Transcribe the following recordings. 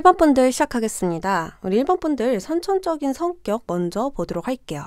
1번 분들 시작하겠습니다. 우리 1번 분들 선천적인 성격 먼저 보도록 할게요.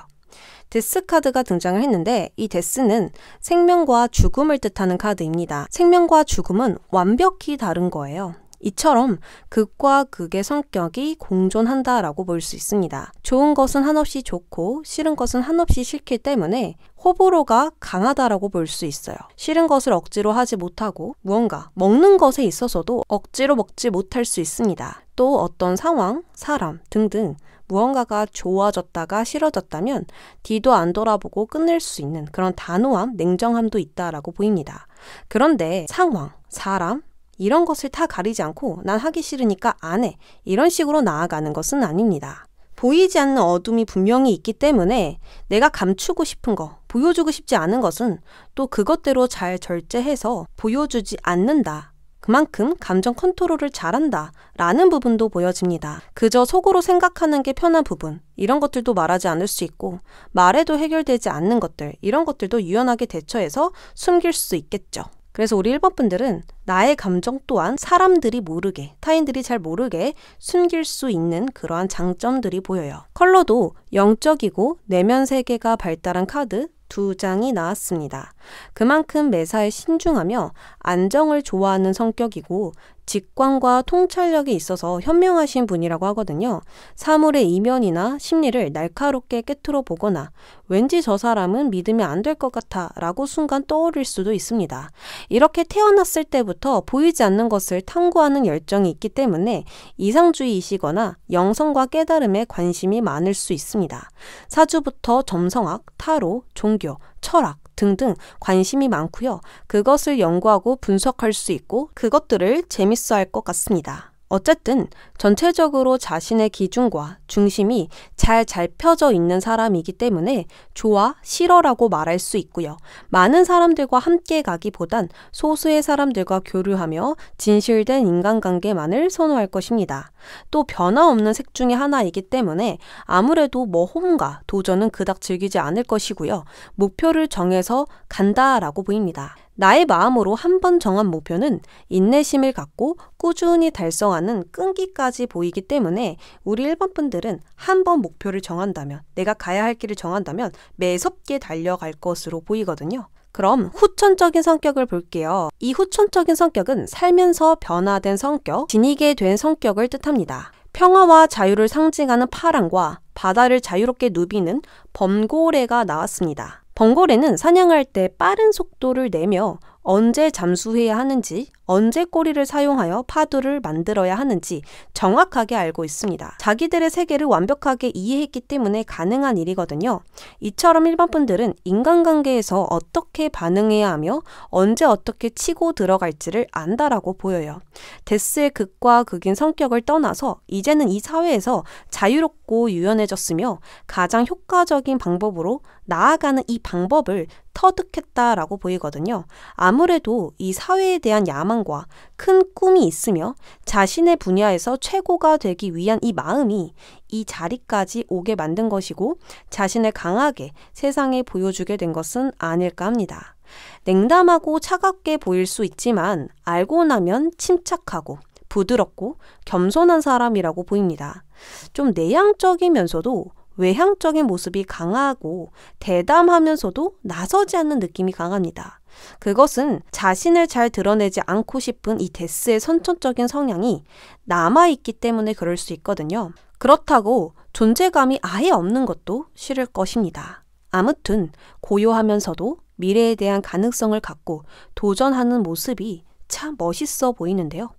데스 카드가 등장을 했는데 이 데스는 생명과 죽음을 뜻하는 카드입니다. 생명과 죽음은 완벽히 다른 거예요. 이처럼 극과 극의 성격이 공존한다라고 볼 수 있습니다. 좋은 것은 한없이 좋고 싫은 것은 한없이 싫기 때문에 호불호가 강하다라고 볼 수 있어요. 싫은 것을 억지로 하지 못하고 무언가 먹는 것에 있어서도 억지로 먹지 못할 수 있습니다. 또 어떤 상황, 사람 등등 무언가가 좋아졌다가 싫어졌다면 뒤도 안 돌아보고 끝낼 수 있는 그런 단호함, 냉정함도 있다라고 보입니다. 그런데 상황, 사람, 이런 것을 다 가리지 않고 난 하기 싫으니까 안 해. 이런 식으로 나아가는 것은 아닙니다. 보이지 않는 어둠이 분명히 있기 때문에 내가 감추고 싶은 거, 보여주고 싶지 않은 것은 또 그것대로 잘 절제해서 보여주지 않는다. 그만큼 감정 컨트롤을 잘한다. 라는 부분도 보여집니다. 그저 속으로 생각하는 게 편한 부분, 이런 것들도 말하지 않을 수 있고, 말해도 해결되지 않는 것들, 이런 것들도 유연하게 대처해서 숨길 수 있겠죠. 그래서 우리 1번 분들은 나의 감정 또한 사람들이 모르게, 타인들이 잘 모르게 숨길 수 있는 그러한 장점들이 보여요. 컬러도 영적이고 내면 세계가 발달한 카드 두 장이 나왔습니다. 그만큼 매사에 신중하며 안정을 좋아하는 성격이고 직관과 통찰력이 있어서 현명하신 분이라고 하거든요. 사물의 이면이나 심리를 날카롭게 깨트려 보거나 왠지 저 사람은 믿으면 안 될 것 같아 라고 순간 떠오를 수도 있습니다. 이렇게 태어났을 때부터 보이지 않는 것을 탐구하는 열정이 있기 때문에 이상주의이시거나 영성과 깨달음에 관심이 많을 수 있습니다. 사주부터 점성학, 타로, 종교, 철학, 등등 관심이 많고요. 그것을 연구하고 분석할 수 있고 그것들을 재밌어 할 것 같습니다. 어쨌든 전체적으로 자신의 기준과 중심이 잘 잘 펴져 있는 사람이기 때문에 좋아, 싫어라고 말할 수 있고요. 많은 사람들과 함께 가기보단 소수의 사람들과 교류하며 진실된 인간관계만을 선호할 것입니다. 또 변화없는 색 중의 하나이기 때문에 아무래도 모험과 뭐 도전은 그닥 즐기지 않을 것이고요. 목표를 정해서 간다라고 보입니다. 나의 마음으로 한 번 정한 목표는 인내심을 갖고 꾸준히 달성하는 끈기까지 보이기 때문에 우리 1번 분들은 한 번 목표를 정한다면 내가 가야 할 길을 정한다면 매섭게 달려갈 것으로 보이거든요. 그럼 후천적인 성격을 볼게요. 이 후천적인 성격은 살면서 변화된 성격, 지니게 된 성격을 뜻합니다. 평화와 자유를 상징하는 파랑과 바다를 자유롭게 누비는 범고래가 나왔습니다. 벙거래는 사냥할 때 빠른 속도를 내며 언제 잠수해야 하는지, 언제 꼬리를 사용하여 파도를 만들어야 하는지 정확하게 알고 있습니다. 자기들의 세계를 완벽하게 이해했기 때문에 가능한 일이거든요. 이처럼 일반 분들은 인간관계에서 어떻게 반응해야 하며 언제 어떻게 치고 들어갈지를 안다라고 보여요. 데스의 극과 극인 성격을 떠나서 이제는 이 사회에서 자유롭고 유연해졌으며 가장 효과적인 방법으로 나아가는 이 방법을 터득했다라고 보이거든요. 아무래도 이 사회에 대한 야망과 큰 꿈이 있으며 자신의 분야에서 최고가 되기 위한 이 마음이 이 자리까지 오게 만든 것이고 자신을 강하게 세상에 보여주게 된 것은 아닐까 합니다. 냉담하고 차갑게 보일 수 있지만 알고 나면 침착하고 부드럽고 겸손한 사람이라고 보입니다. 좀 내향적이면서도 외향적인 모습이 강하고 대담하면서도 나서지 않는 느낌이 강합니다. 그것은 자신을 잘 드러내지 않고 싶은 이 데스의 선천적인 성향이 남아있기 때문에 그럴 수 있거든요. 그렇다고 존재감이 아예 없는 것도 싫을 것입니다. 아무튼 고요하면서도 미래에 대한 가능성을 갖고 도전하는 모습이 참 멋있어 보이는데요.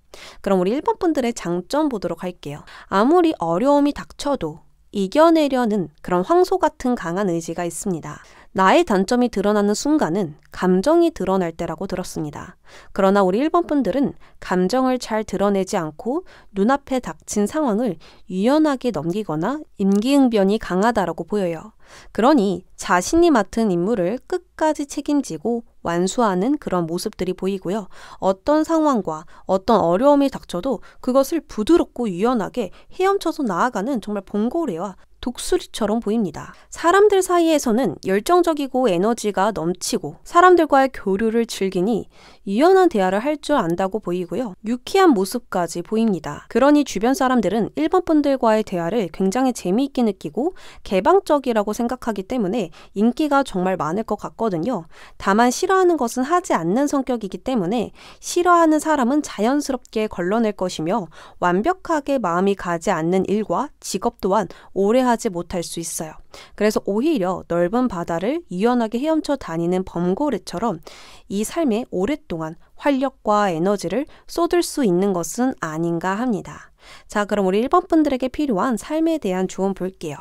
그럼 우리 1번 분들의 장점 보도록 할게요. 아무리 어려움이 닥쳐도 이겨내려는 그런 황소 같은 강한 의지가 있습니다. 나의 단점이 드러나는 순간은 감정이 드러날 때라고 들었습니다. 그러나 우리 1번 분들은 감정을 잘 드러내지 않고 눈앞에 닥친 상황을 유연하게 넘기거나 임기응변이 강하다라고 보여요. 그러니 자신이 맡은 임무를 끝까지 책임지고 완수하는 그런 모습들이 보이고요. 어떤 상황과 어떤 어려움이 닥쳐도 그것을 부드럽고 유연하게 헤엄쳐서 나아가는 정말 봉고래와 독수리처럼 보입니다. 사람들 사이에서는 열정적이고 에너지가 넘치고 사람들과의 교류를 즐기니 유연한 대화를 할 줄 안다고 보이고요. 유쾌한 모습까지 보입니다. 그러니 주변 사람들은 일반 분들과의 대화를 굉장히 재미있게 느끼고 개방적이라고 생각하기 때문에 인기가 정말 많을 것 같거든요. 다만 싫어하는 것은 하지 않는 성격이기 때문에 싫어하는 사람은 자연스럽게 걸러낼 것이며 완벽하게 마음이 가지 않는 일과 직업 또한 오래 하지 못할 수 있어요. 그래서 오히려 넓은 바다를 유연하게 헤엄쳐 다니는 범고래처럼 이 삶에 오랫동안 활력과 에너지를 쏟을 수 있는 것은 아닌가 합니다. 자, 그럼 우리 1번 분들에게 필요한 삶에 대한 조언 볼게요.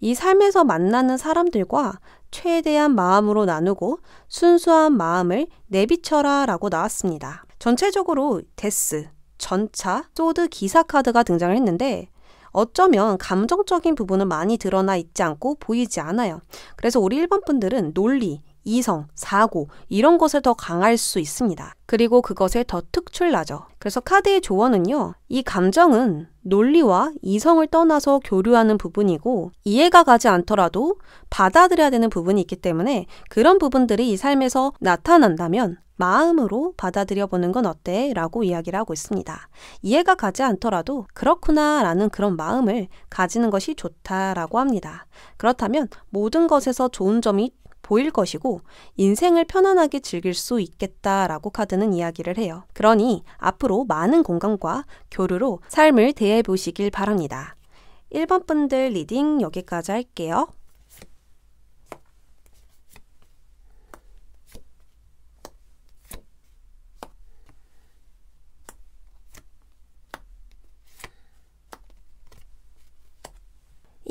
이 삶에서 만나는 사람들과 최대한 마음으로 나누고 순수한 마음을 내비쳐라 라고 나왔습니다. 전체적으로 데스, 전차, 소드 기사 카드가 등장을 했는데 어쩌면 감정적인 부분은 많이 드러나 있지 않고 보이지 않아요. 그래서 우리 일반 분들은 논리, 이성, 사고 이런 것을더 강할 수 있습니다. 그리고 그것에 더 특출나죠. 그래서 카드의 조언은요. 이 감정은 논리와 이성을 떠나서 교류하는 부분이고 이해가 가지 않더라도 받아들여야 되는 부분이 있기 때문에 그런 부분들이 이 삶에서 나타난다면 마음으로 받아들여 보는 건 어때? 라고 이야기를 하고 있습니다. 이해가 가지 않더라도 그렇구나 라는 그런 마음을 가지는 것이 좋다라고 합니다. 그렇다면 모든 것에서 좋은 점이 보일 것이고 인생을 편안하게 즐길 수 있겠다라고 카드는 이야기를 해요. 그러니 앞으로 많은 공감과 교류로 삶을 대해 보시길 바랍니다. 1번 분들 리딩 여기까지 할게요.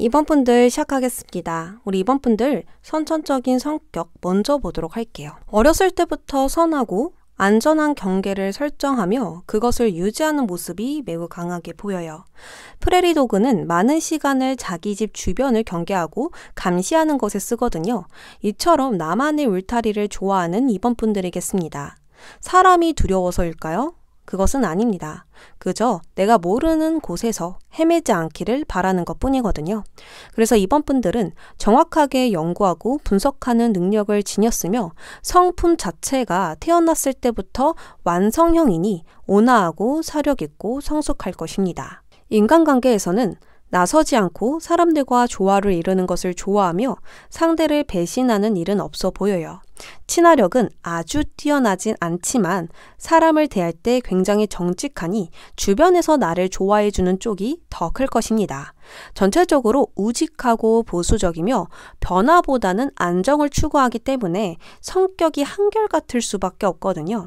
이번 분들 시작하겠습니다. 우리 이번 분들 선천적인 성격 먼저 보도록 할게요. 어렸을 때부터 선하고 안전한 경계를 설정하며 그것을 유지하는 모습이 매우 강하게 보여요. 프레리 도그는 많은 시간을 자기 집 주변을 경계하고 감시하는 것에 쓰거든요. 이처럼 나만의 울타리를 좋아하는 이번 분들이겠습니다. 사람이 두려워서일까요? 그것은 아닙니다. 그저 내가 모르는 곳에서 헤매지 않기를 바라는 것 뿐이거든요. 그래서 이번 분들은 정확하게 연구하고 분석하는 능력을 지녔으며 성품 자체가 태어났을 때부터 완성형이니 온화하고 사력있고 성숙할 것입니다. 인간관계에서는 나서지 않고 사람들과 조화를 이루는 것을 좋아하며 상대를 배신하는 일은 없어 보여요. 친화력은 아주 뛰어나진 않지만 사람을 대할 때 굉장히 정직하니 주변에서 나를 좋아해주는 쪽이 더 클 것입니다. 전체적으로 우직하고 보수적이며 변화보다는 안정을 추구하기 때문에 성격이 한결같을 수밖에 없거든요.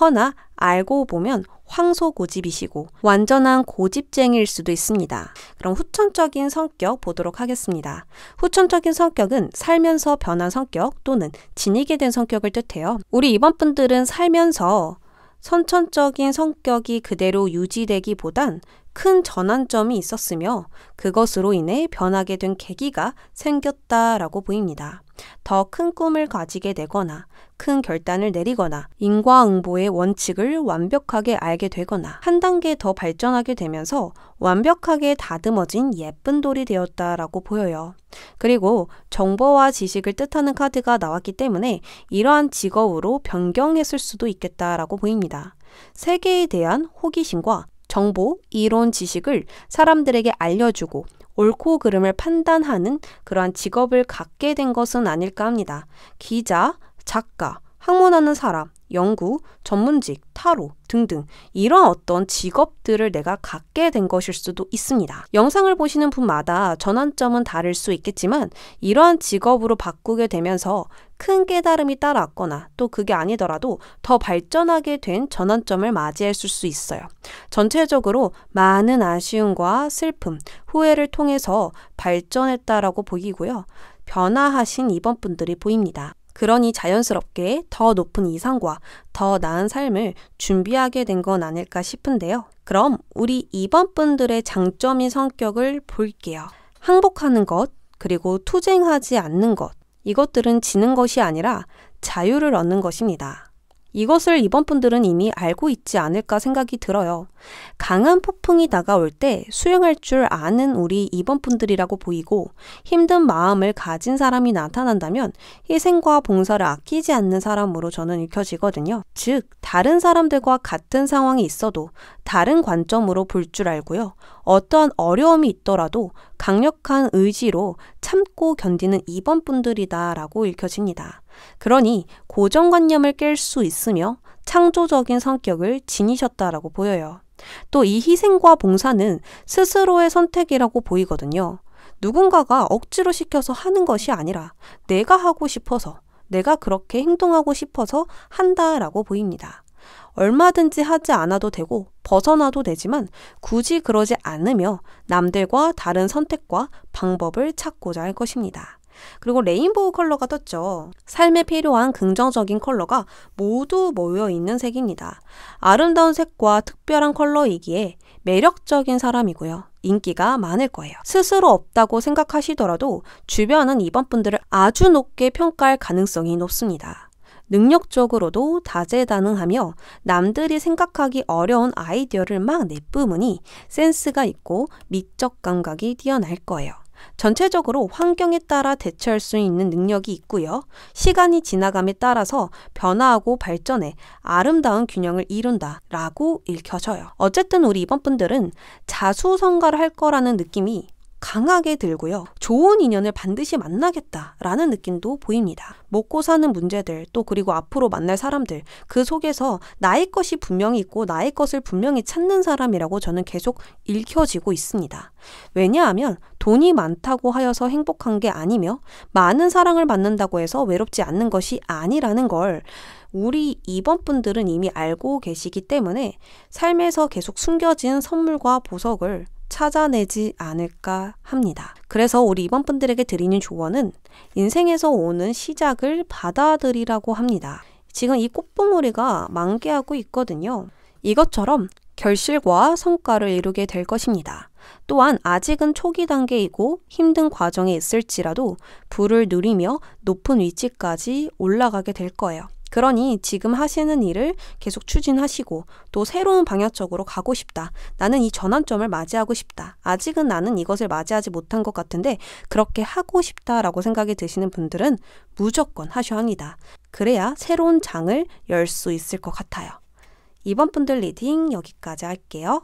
허나 알고 보면 황소 고집이시고 완전한 고집쟁일 수도 있습니다. 그럼 후천적인 성격 보도록 하겠습니다. 후천적인 성격은 살면서 변한 성격 또는 지니게 된 성격을 뜻해요. 우리 이번 분들은 살면서 선천적인 성격이 그대로 유지되기보단 큰 전환점이 있었으며 그것으로 인해 변하게 된 계기가 생겼다라고 보입니다. 더 큰 꿈을 가지게 되거나 큰 결단을 내리거나 인과응보의 원칙을 완벽하게 알게 되거나 한 단계 더 발전하게 되면서 완벽하게 다듬어진 예쁜 돌이 되었다라고 보여요. 그리고 정보와 지식을 뜻하는 카드가 나왔기 때문에 이러한 직업으로 변경했을 수도 있겠다라고 보입니다. 세계에 대한 호기심과 정보, 이론, 지식을 사람들에게 알려주고 옳고 그름을 판단하는 그러한 직업을 갖게 된 것은 아닐까 합니다. 기자, 작가, 학문하는 사람, 연구, 전문직, 타로 등등 이런 어떤 직업들을 내가 갖게 된 것일 수도 있습니다. 영상을 보시는 분마다 전환점은 다를 수 있겠지만 이러한 직업으로 바꾸게 되면서 큰 깨달음이 따라왔거나 또 그게 아니더라도 더 발전하게 된 전환점을 맞이했을 수 있어요. 전체적으로 많은 아쉬움과 슬픔, 후회를 통해서 발전했다라고 보이고요. 변화하신 이번 분들이 보입니다. 그러니 자연스럽게 더 높은 이상과 더 나은 삶을 준비하게 된 건 아닐까 싶은데요. 그럼 우리 2번 분들의 장점인 성격을 볼게요. 항복하는 것, 그리고 투쟁하지 않는 것. 이것들은 지는 것이 아니라 자유를 얻는 것입니다. 이것을 이번 분들은 이미 알고 있지 않을까 생각이 들어요. 강한 폭풍이 다가올 때 수영할 줄 아는 우리 이번 분들이라고 보이고 힘든 마음을 가진 사람이 나타난다면 희생과 봉사를 아끼지 않는 사람으로 저는 읽혀지거든요. 즉, 다른 사람들과 같은 상황이 있어도 다른 관점으로 볼 줄 알고요. 어떠한 어려움이 있더라도 강력한 의지로 참고 견디는 이번 분들이다라고 읽혀집니다. 그러니 고정관념을 깰 수 있으며 창조적인 성격을 지니셨다라고 보여요. 또 이 희생과 봉사는 스스로의 선택이라고 보이거든요. 누군가가 억지로 시켜서 하는 것이 아니라 내가 하고 싶어서, 내가 그렇게 행동하고 싶어서 한다라고 보입니다. 얼마든지 하지 않아도 되고 벗어나도 되지만 굳이 그러지 않으며 남들과 다른 선택과 방법을 찾고자 할 것입니다. 그리고 레인보우 컬러가 떴죠. 삶에 필요한 긍정적인 컬러가 모두 모여 있는 색입니다. 아름다운 색과 특별한 컬러이기에 매력적인 사람이고요. 인기가 많을 거예요. 스스로 없다고 생각하시더라도 주변은 이번 분들을 아주 높게 평가할 가능성이 높습니다. 능력적으로도 다재다능하며 남들이 생각하기 어려운 아이디어를 막 내뿜으니 센스가 있고 미적 감각이 뛰어날 거예요. 전체적으로 환경에 따라 대처할 수 있는 능력이 있고요. 시간이 지나감에 따라서 변화하고 발전해 아름다운 균형을 이룬다 라고 읽혀져요. 어쨌든 우리 이번 분들은 자수성가를 할 거라는 느낌이 강하게 들고요. 좋은 인연을 반드시 만나겠다라는 느낌도 보입니다. 먹고 사는 문제들, 또 그리고 앞으로 만날 사람들, 그 속에서 나의 것이 분명히 있고 나의 것을 분명히 찾는 사람이라고 저는 계속 읽혀지고 있습니다. 왜냐하면 돈이 많다고 하여서 행복한 게 아니며 많은 사랑을 받는다고 해서 외롭지 않는 것이 아니라는 걸 우리 이번 분들은 이미 알고 계시기 때문에 삶에서 계속 숨겨진 선물과 보석을 찾아내지 않을까 합니다. 그래서 우리 이번 분들에게 드리는 조언은 인생에서 오는 시작을 받아들이라고 합니다. 지금 이 꽃봉오리가 만개하고 있거든요. 이것처럼 결실과 성과를 이루게 될 것입니다. 또한 아직은 초기 단계이고 힘든 과정에 있을지라도 불을 누리며 높은 위치까지 올라가게 될 거예요. 그러니 지금 하시는 일을 계속 추진하시고 또 새로운 방향적으로 가고 싶다. 나는 이 전환점을 맞이하고 싶다. 아직은 나는 이것을 맞이하지 못한 것 같은데 그렇게 하고 싶다라고 생각이 드시는 분들은 무조건 하셔야 합니다. 그래야 새로운 장을 열 수 있을 것 같아요. 이번 분들 리딩 여기까지 할게요.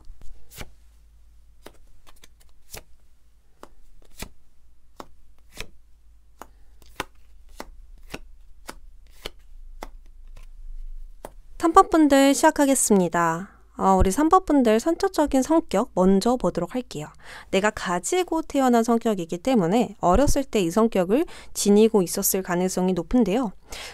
탐파분들 시작하겠습니다. 아, 우리 3번분들 선천적인 성격 먼저 보도록 할게요. 내가 가지고 태어난 성격이기 때문에 어렸을 때 이 성격을 지니고 있었을 가능성이 높은데요.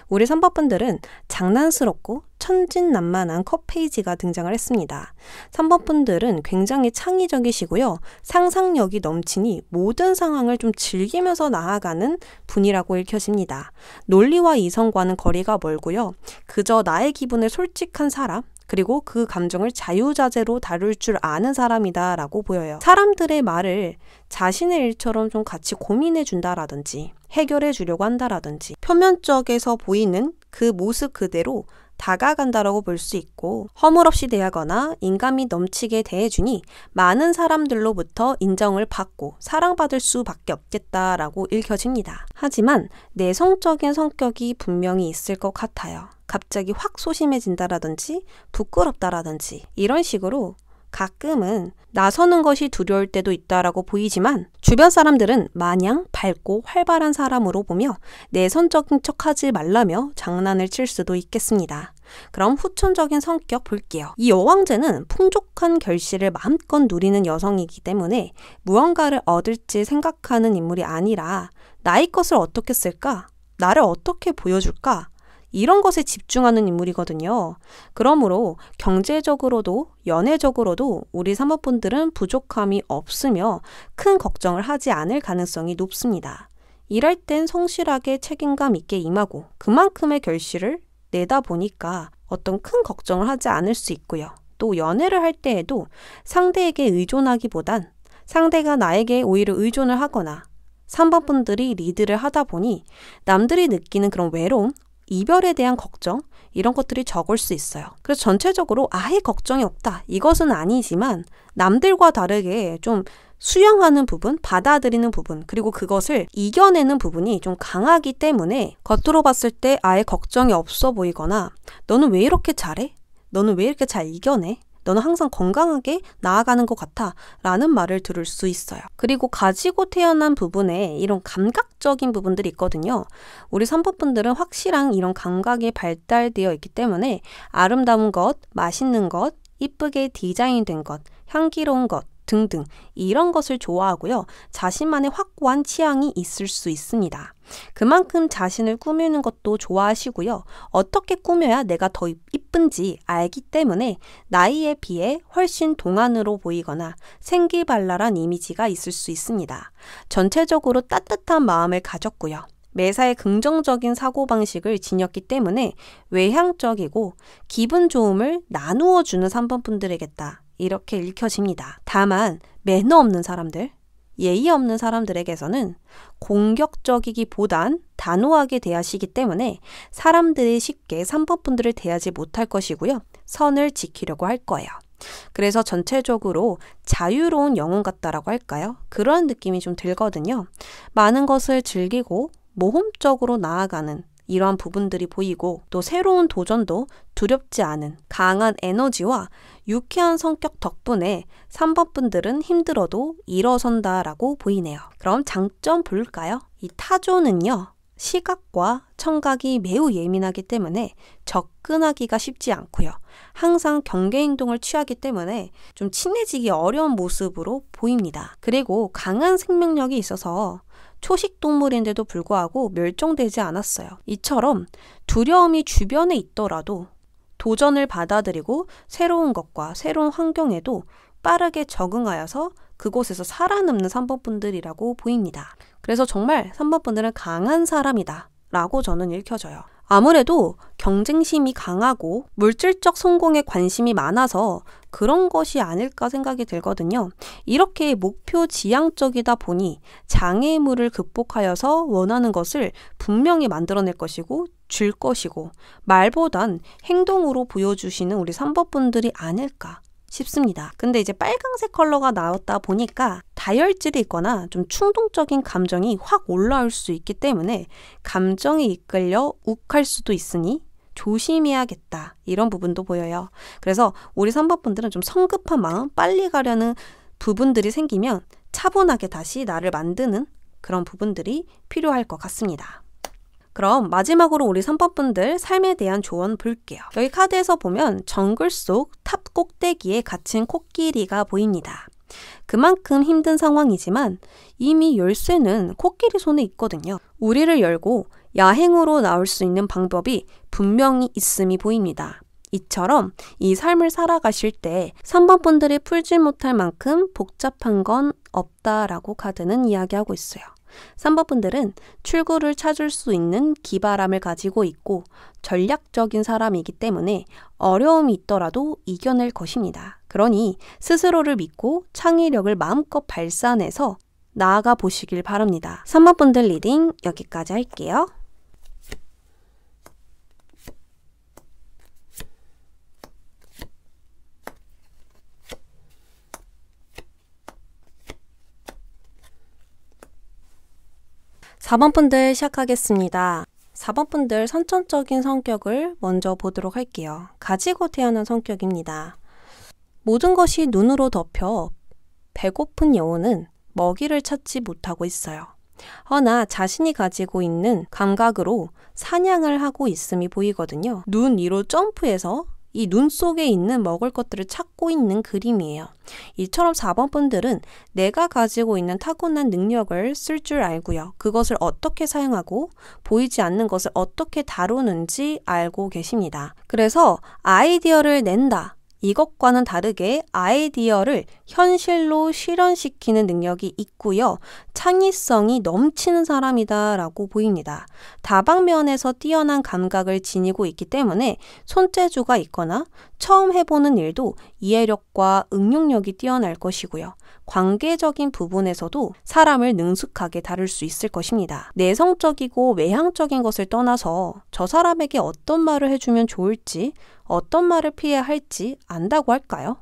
우리 3번분들은 장난스럽고 천진난만한 컷페이지가 등장을 했습니다. 3번분들은 굉장히 창의적이시고요. 상상력이 넘치니 모든 상황을 좀 즐기면서 나아가는 분이라고 읽혀집니다. 논리와 이성과는 거리가 멀고요. 그저 나의 기분을 솔직한 사람, 그리고 그 감정을 자유자재로 다룰 줄 아는 사람이다 라고 보여요. 사람들의 말을 자신의 일처럼 좀 같이 고민해 준다라든지 해결해 주려고 한다라든지 표면적에서 보이는 그 모습 그대로 다가간다라고 볼 수 있고 허물없이 대하거나 인간이 넘치게 대해주니 많은 사람들로부터 인정을 받고 사랑받을 수밖에 없겠다라고 읽혀집니다. 하지만 내성적인 성격이 분명히 있을 것 같아요. 갑자기 확 소심해진다라든지 부끄럽다라든지 이런 식으로 가끔은 나서는 것이 두려울 때도 있다라고 보이지만 주변 사람들은 마냥 밝고 활발한 사람으로 보며 내선적인 척하지 말라며 장난을 칠 수도 있겠습니다. 그럼 후천적인 성격 볼게요. 이 여왕제는 풍족한 결실을 마음껏 누리는 여성이기 때문에 무언가를 얻을지 생각하는 인물이 아니라 나의 것을 어떻게 쓸까? 나를 어떻게 보여줄까? 이런 것에 집중하는 인물이거든요. 그러므로 경제적으로도 연애적으로도 우리 사모분들은 부족함이 없으며 큰 걱정을 하지 않을 가능성이 높습니다. 일할 땐 성실하게 책임감 있게 임하고 그만큼의 결실을 내다 보니까 어떤 큰 걱정을 하지 않을 수 있고요. 또 연애를 할 때에도 상대에게 의존하기보단 상대가 나에게 오히려 의존을 하거나 3번 분들이 리드를 하다 보니 남들이 느끼는 그런 외로움, 이별에 대한 걱정 이런 것들이 적을 수 있어요. 그래서 전체적으로 아예 걱정이 없다 이것은 아니지만 남들과 다르게 좀 수용하는 부분, 받아들이는 부분, 그리고 그것을 이겨내는 부분이 좀 강하기 때문에 겉으로 봤을 때 아예 걱정이 없어 보이거나 너는 왜 이렇게 잘해? 너는 왜 이렇게 잘 이겨내? 너는 항상 건강하게 나아가는 것 같아 라는 말을 들을 수 있어요. 그리고 가지고 태어난 부분에 이런 감각적인 부분들이 있거든요. 우리 삼포분들은 확실한 이런 감각이 발달되어 있기 때문에 아름다운 것, 맛있는 것, 이쁘게 디자인된 것, 향기로운 것, 등등 이런 것을 좋아하고요. 자신만의 확고한 취향이 있을 수 있습니다. 그만큼 자신을 꾸미는 것도 좋아하시고요. 어떻게 꾸며야 내가 더 이쁜지 알기 때문에 나이에 비해 훨씬 동안으로 보이거나 생기발랄한 이미지가 있을 수 있습니다. 전체적으로 따뜻한 마음을 가졌고요. 매사에 긍정적인 사고방식을 지녔기 때문에 외향적이고 기분 좋음을 나누어주는 3번 분들에겠다. 이렇게 읽혀집니다. 다만, 매너 없는 사람들, 예의 없는 사람들에게서는 공격적이기보단 단호하게 대하시기 때문에 사람들이 쉽게 삼법분들을 대하지 못할 것이고요. 선을 지키려고 할 거예요. 그래서 전체적으로 자유로운 영혼 같다라고 할까요? 그러한 느낌이 좀 들거든요. 많은 것을 즐기고 모험적으로 나아가는 이러한 부분들이 보이고 또 새로운 도전도 두렵지 않은 강한 에너지와 유쾌한 성격 덕분에 3번 분들은 힘들어도 일어선다라고 보이네요. 그럼 장점 볼까요? 이 타조는요. 시각과 청각이 매우 예민하기 때문에 접근하기가 쉽지 않고요. 항상 경계 행동을 취하기 때문에 좀 친해지기 어려운 모습으로 보입니다. 그리고 강한 생명력이 있어서 초식 동물인데도 불구하고 멸종되지 않았어요. 이처럼 두려움이 주변에 있더라도 도전을 받아들이고 새로운 것과 새로운 환경에도 빠르게 적응하여서 그곳에서 살아남는 3번분들이라고 보입니다. 그래서 정말 3번분들은 강한 사람이다 라고 저는 읽혀져요. 아무래도 경쟁심이 강하고 물질적 성공에 관심이 많아서 그런 것이 아닐까 생각이 들거든요. 이렇게 목표 지향적이다 보니 장애물을 극복하여서 원하는 것을 분명히 만들어낼 것이고 줄 것이고 말보단 행동으로 보여주시는 우리 삼법분들이 아닐까 싶습니다. 근데 이제 빨강색 컬러가 나왔다 보니까 다혈질이 있거나 좀 충동적인 감정이 확 올라올 수 있기 때문에 감정에 이끌려 욱할 수도 있으니 조심해야겠다. 이런 부분도 보여요. 그래서 우리 선박분들은 좀 성급한 마음, 빨리 가려는 부분들이 생기면 차분하게 다시 나를 만드는 그런 부분들이 필요할 것 같습니다. 그럼 마지막으로 우리 선법분들 삶에 대한 조언 볼게요. 여기 카드에서 보면 정글 속 탑 꼭대기에 갇힌 코끼리가 보입니다. 그만큼 힘든 상황이지만 이미 열쇠는 코끼리 손에 있거든요. 우리를 열고 야행으로 나올 수 있는 방법이 분명히 있음이 보입니다. 이처럼 이 삶을 살아가실 때 3번 분들이 풀지 못할 만큼 복잡한 건 없다라고 카드는 이야기하고 있어요. 3번 분들은 출구를 찾을 수 있는 기바람을 가지고 있고 전략적인 사람이기 때문에 어려움이 있더라도 이겨낼 것입니다. 그러니 스스로를 믿고 창의력을 마음껏 발산해서 나아가 보시길 바랍니다. 3번 분들 리딩 여기까지 할게요. 4번 분들 시작하겠습니다. 4번 분들 선천적인 성격을 먼저 보도록 할게요. 가지고 태어난 성격입니다. 모든 것이 눈으로 덮여 배고픈 여우는 먹이를 찾지 못하고 있어요. 허나 자신이 가지고 있는 감각으로 사냥을 하고 있음이 보이거든요. 눈 위로 점프해서 이눈 속에 있는 먹을 것들을 찾고 있는 그림이에요. 이처럼 4번 분들은 내가 가지고 있는 타고난 능력을 쓸 줄 알고요. 그것을 어떻게 사용하고 보이지 않는 것을 어떻게 다루는지 알고 계십니다. 그래서 아이디어를 낸다. 이것과는 다르게 아이디어를 현실로 실현시키는 능력이 있고요. 창의성이 넘치는 사람이다라고 보입니다. 다방면에서 뛰어난 감각을 지니고 있기 때문에 손재주가 있거나 처음 해보는 일도 이해력과 응용력이 뛰어날 것이고요. 관계적인 부분에서도 사람을 능숙하게 다룰 수 있을 것입니다. 내성적이고 외향적인 것을 떠나서 저 사람에게 어떤 말을 해주면 좋을지, 어떤 말을 피해야 할지 안다고 할까요?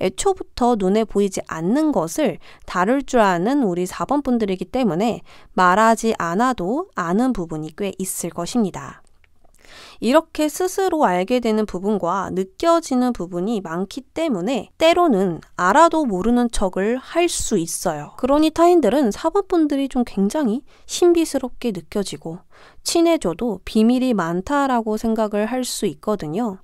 애초부터 눈에 보이지 않는 것을 다룰 줄 아는 우리 4번 분들이기 때문에 말하지 않아도 아는 부분이 꽤 있을 것입니다. 이렇게 스스로 알게 되는 부분과 느껴지는 부분이 많기 때문에 때로는 알아도 모르는 척을 할 수 있어요. 그러니 타인들은 사법분들이 좀 굉장히 신비스럽게 느껴지고 친해져도 비밀이 많다라고 생각을 할 수 있거든요.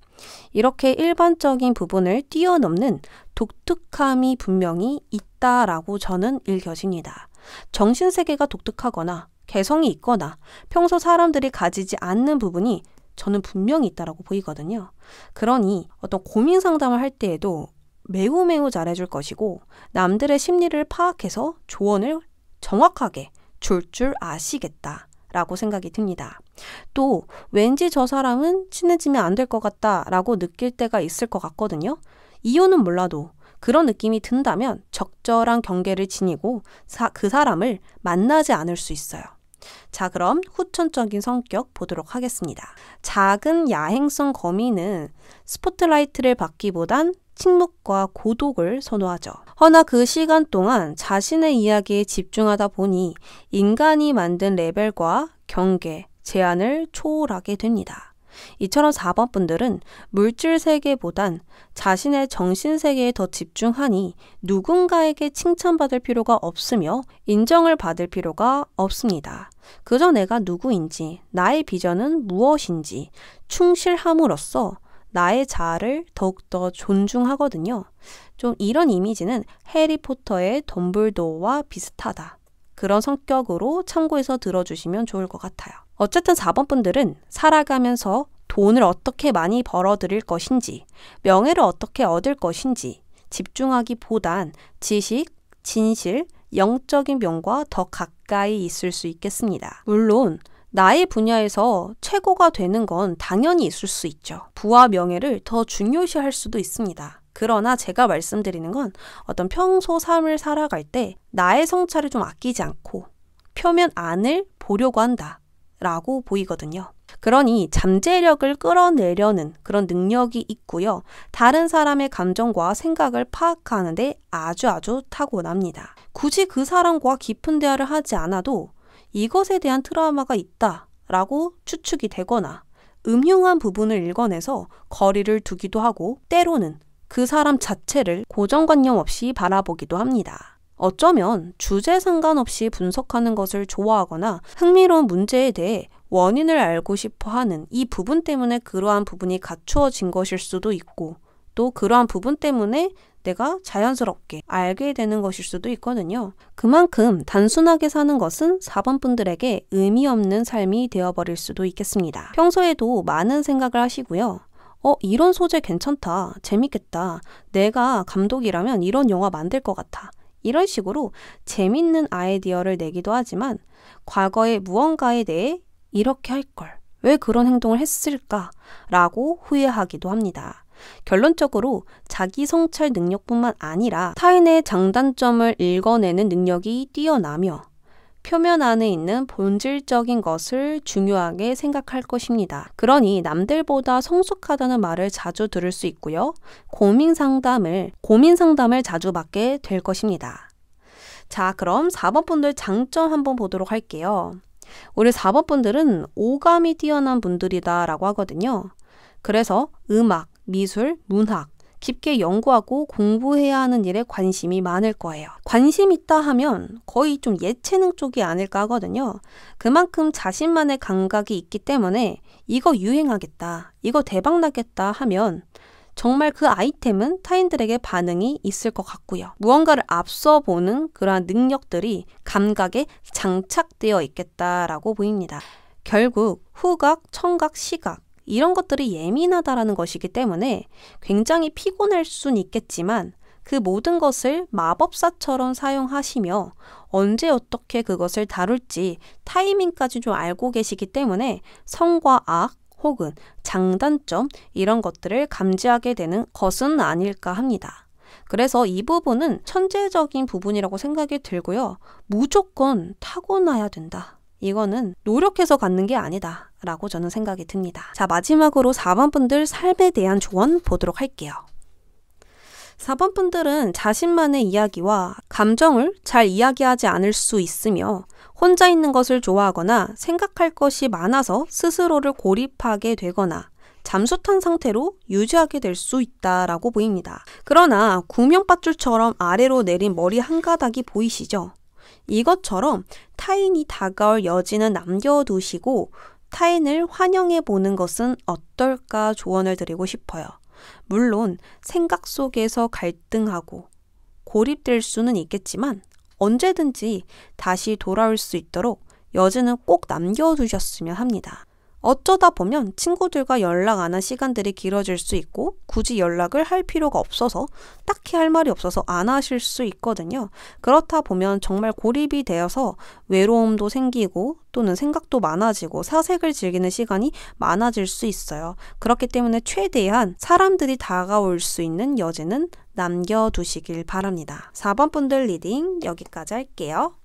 이렇게 일반적인 부분을 뛰어넘는 독특함이 분명히 있다라고 저는 일겨집니다. 정신세계가 독특하거나 개성이 있거나 평소 사람들이 가지지 않는 부분이 저는 분명히 있다라고 보이거든요. 그러니 어떤 고민 상담을 할 때에도 매우 매우 잘해줄 것이고 남들의 심리를 파악해서 조언을 정확하게 줄줄 줄 아시겠다. 라고 생각이 듭니다. 또 왠지 저 사람은 친해지면 안 될 것 같다라고 느낄 때가 있을 것 같거든요. 이유는 몰라도 그런 느낌이 든다면 적절한 경계를 지니고 사, 그 사람을 만나지 않을 수 있어요. 자, 그럼 후천적인 성격 보도록 하겠습니다. 작은 야행성 거미는 스포트라이트를 받기보단 침묵과 고독을 선호하죠. 허나 그 시간 동안 자신의 이야기에 집중하다 보니 인간이 만든 레벨과 경계, 제한을 초월하게 됩니다. 이처럼 4번 분들은 물질 세계보단 자신의 정신 세계에 더 집중하니 누군가에게 칭찬받을 필요가 없으며 인정을 받을 필요가 없습니다. 그저 내가 누구인지, 나의 비전은 무엇인지 충실함으로써 나의 자아를 더욱더 존중하거든요. 좀 이런 이미지는 해리포터의 덤블도어와 비슷하다. 그런 성격으로 참고해서 들어주시면 좋을 것 같아요. 어쨌든 4번 분들은 살아가면서 돈을 어떻게 많이 벌어들일 것인지, 명예를 어떻게 얻을 것인지 집중하기보단 지식, 진실, 영적인 면과 더 가까이 있을 수 있겠습니다. 물론 나의 분야에서 최고가 되는 건 당연히 있을 수 있죠. 부와 명예를 더 중요시할 수도 있습니다. 그러나 제가 말씀드리는 건 어떤 평소 삶을 살아갈 때 나의 성찰을 좀 아끼지 않고 표면 안을 보려고 한다. 라고 보이거든요. 그러니 잠재력을 끌어내려는 그런 능력이 있고요. 다른 사람의 감정과 생각을 파악하는데 아주 아주 타고납니다. 굳이 그 사람과 깊은 대화를 하지 않아도 이것에 대한 트라우마가 있다 라고 추측이 되거나 음흉한 부분을 읽어내서 거리를 두기도 하고 때로는 그 사람 자체를 고정관념 없이 바라보기도 합니다. 어쩌면 주제 상관없이 분석하는 것을 좋아하거나 흥미로운 문제에 대해 원인을 알고 싶어 하는 이 부분 때문에 그러한 부분이 갖추어진 것일 수도 있고 또 그러한 부분 때문에 내가 자연스럽게 알게 되는 것일 수도 있거든요. 그만큼 단순하게 사는 것은 4번 분들에게 의미 없는 삶이 되어버릴 수도 있겠습니다. 평소에도 많은 생각을 하시고요. 어, 이런 소재 괜찮다. 재밌겠다. 내가 감독이라면 이런 영화 만들 것 같아. 이런 식으로 재밌는 아이디어를 내기도 하지만 과거의 무언가에 대해 이렇게 할 걸. 왜 그런 행동을 했을까? 라고 후회하기도 합니다. 결론적으로 자기 성찰 능력뿐만 아니라 타인의 장단점을 읽어내는 능력이 뛰어나며 표면 안에 있는 본질적인 것을 중요하게 생각할 것입니다. 그러니 남들보다 성숙하다는 말을 자주 들을 수 있고요. 고민 상담을, 고민 상담을 자주 받게 될 것입니다. 자, 그럼 4번 분들 장점 한번 보도록 할게요. 우리 4번 분들은 오감이 뛰어난 분들이다라고 하거든요. 그래서 음악, 미술, 문학, 쉽게 연구하고 공부해야 하는 일에 관심이 많을 거예요. 관심 있다 하면 거의 좀 예체능 쪽이 아닐까 하거든요. 그만큼 자신만의 감각이 있기 때문에 이거 유행하겠다, 이거 대박나겠다 하면 정말 그 아이템은 타인들에게 반응이 있을 것 같고요. 무언가를 앞서 보는 그러한 능력들이 감각에 장착되어 있겠다라고 보입니다. 결국 후각, 청각, 시각 이런 것들이 예민하다라는 것이기 때문에 굉장히 피곤할 순 있겠지만 그 모든 것을 마법사처럼 사용하시며 언제 어떻게 그것을 다룰지 타이밍까지 좀 알고 계시기 때문에 성과 악 혹은 장단점 이런 것들을 감지하게 되는 것은 아닐까 합니다. 그래서 이 부분은 천재적인 부분이라고 생각이 들고요. 무조건 타고나야 된다. 이거는 노력해서 갖는 게 아니다 라고 저는 생각이 듭니다. 자, 마지막으로 4번 분들 삶에 대한 조언 보도록 할게요. 4번 분들은 자신만의 이야기와 감정을 잘 이야기하지 않을 수 있으며 혼자 있는 것을 좋아하거나 생각할 것이 많아서 스스로를 고립하게 되거나 잠수탄 상태로 유지하게 될 수 있다라고 보입니다. 그러나 구명밧줄처럼 아래로 내린 머리 한 가닥이 보이시죠? 이것처럼 타인이 다가올 여지는 남겨두시고 타인을 환영해 보는 것은 어떨까 조언을 드리고 싶어요. 물론 생각 속에서 갈등하고 고립될 수는 있겠지만 언제든지 다시 돌아올 수 있도록 여지는 꼭 남겨두셨으면 합니다. 어쩌다 보면 친구들과 연락 안 한 시간들이 길어질 수 있고 굳이 연락을 할 필요가 없어서 딱히 할 말이 없어서 안 하실 수 있거든요. 그렇다 보면 정말 고립이 되어서 외로움도 생기고 또는 생각도 많아지고 사색을 즐기는 시간이 많아질 수 있어요. 그렇기 때문에 최대한 사람들이 다가올 수 있는 여지는 남겨두시길 바랍니다. 4번 분들 리딩 여기까지 할게요.